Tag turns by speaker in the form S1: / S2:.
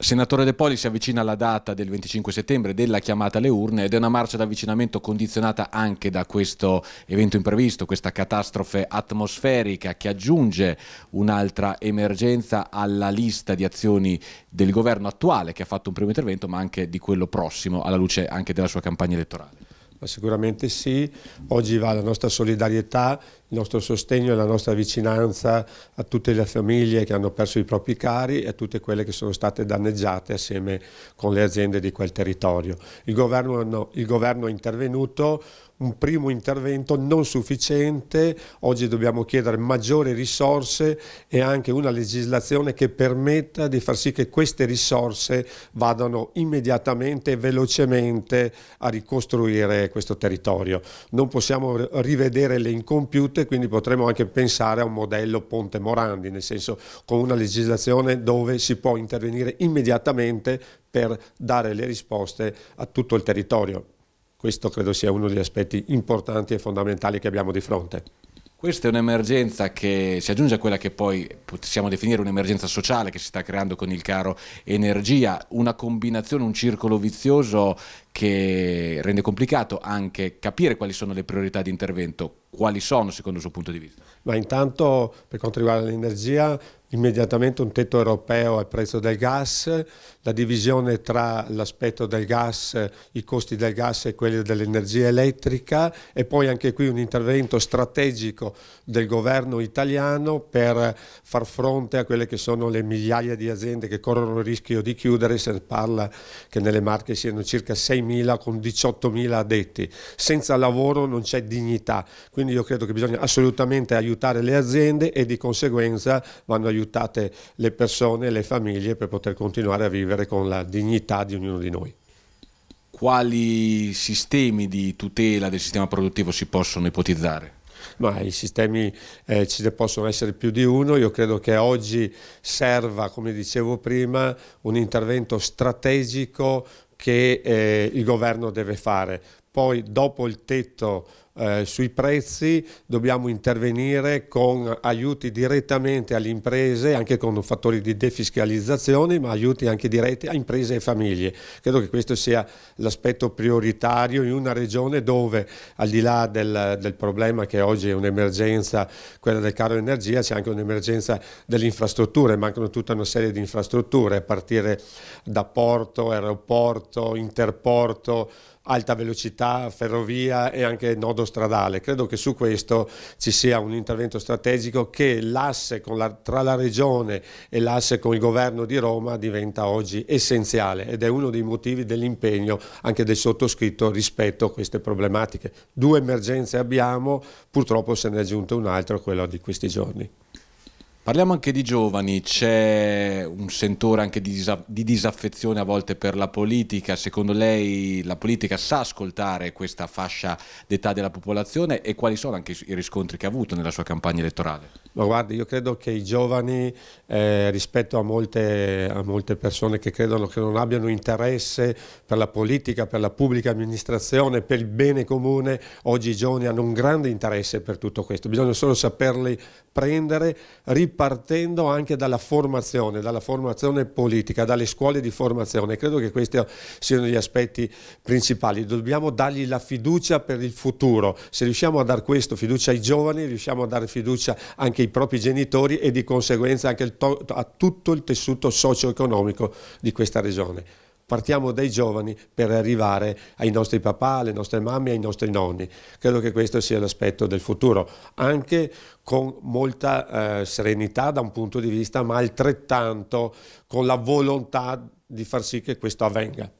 S1: Senatore De Poli si avvicina alla data del 25 settembre della chiamata alle urne ed è una marcia d'avvicinamento condizionata anche da questo evento imprevisto, questa catastrofe atmosferica che aggiunge un'altra emergenza alla lista di azioni del governo attuale che ha fatto un primo intervento ma anche di quello prossimo alla luce anche della sua campagna elettorale.
S2: Ma sicuramente sì, oggi va la nostra solidarietà il nostro sostegno e la nostra vicinanza a tutte le famiglie che hanno perso i propri cari e a tutte quelle che sono state danneggiate assieme con le aziende di quel territorio. Il governo, no, il governo è intervenuto, un primo intervento non sufficiente, oggi dobbiamo chiedere maggiori risorse e anche una legislazione che permetta di far sì che queste risorse vadano immediatamente e velocemente a ricostruire questo territorio. Non possiamo rivedere le incompiute tutte, quindi potremmo anche pensare a un modello Ponte Morandi, nel senso con una legislazione dove si può intervenire immediatamente per dare le risposte a tutto il territorio. Questo credo sia uno degli aspetti importanti e fondamentali che abbiamo di fronte.
S1: Questa è un'emergenza che si aggiunge a quella che poi possiamo definire un'emergenza sociale che si sta creando con il caro energia, una combinazione, un circolo vizioso che rende complicato anche capire quali sono le priorità di intervento, quali sono secondo il suo punto di vista?
S2: Ma intanto per quanto riguarda l'energia immediatamente un tetto europeo al prezzo del gas, la divisione tra l'aspetto del gas, i costi del gas e quelli dell'energia elettrica e poi anche qui un intervento strategico del governo italiano per far fronte a quelle che sono le migliaia di aziende che corrono il rischio di chiudere, se parla che nelle Marche siano circa 6.000 con 18.000 addetti. Senza lavoro non c'è dignità, quindi io credo che bisogna assolutamente aiutare le aziende e di conseguenza vanno aiutate le persone, le famiglie per poter continuare a vivere con la dignità di ognuno di noi
S1: quali sistemi di tutela del sistema produttivo si possono ipotizzare?
S2: Ma i sistemi eh, ce ne possono essere più di uno, io credo che oggi serva, come dicevo prima, un intervento strategico che eh, il governo deve fare. Poi dopo il tetto eh, sui prezzi dobbiamo intervenire con aiuti direttamente alle imprese, anche con fattori di defiscalizzazione, ma aiuti anche diretti a imprese e famiglie. Credo che questo sia l'aspetto prioritario in una regione dove al di là del, del problema che oggi è un'emergenza, quella del caro energia, c'è anche un'emergenza delle infrastrutture, mancano tutta una serie di infrastrutture a partire da porto, aeroporto, interporto, alta velocità, ferrovia e anche nodo stradale. Credo che su questo ci sia un intervento strategico che l'asse la, tra la regione e l'asse con il governo di Roma diventa oggi essenziale ed è uno dei motivi dell'impegno anche del sottoscritto rispetto a queste problematiche. Due emergenze abbiamo, purtroppo se ne è aggiunta un'altra, quella di questi giorni. Parliamo anche di giovani, c'è un sentore
S1: anche di, disa di, disaffezione a volte per la politica, secondo lei la politica sa ascoltare questa fascia d'età della popolazione e quali sono anche i riscontri che ha avuto nella sua campagna elettorale?
S2: No, guardi, io credo che i giovani eh, rispetto a molte, a molte persone che credono che non abbiano interesse per la politica, per la pubblica amministrazione, per il bene comune, oggi i giovani hanno un grande interesse per tutto questo, bisogna solo saperli prendere, ripetere partendo anche dalla formazione, dalla formazione politica, dalle scuole di formazione. Credo che questi siano gli aspetti principali. Dobbiamo dargli la fiducia per il futuro. Se riusciamo a dar questo, fiducia ai giovani, riusciamo a dare fiducia anche ai propri genitori e di conseguenza anche a tutto il tessuto socio-economico di questa regione partiamo dai giovani per arrivare ai nostri papà, alle nostre mamme, ai nostri nonni. Credo che questo sia l'aspetto del futuro, anche con molta eh, serenità da un punto di vista, ma altrettanto con la volontà di far sì che questo avvenga.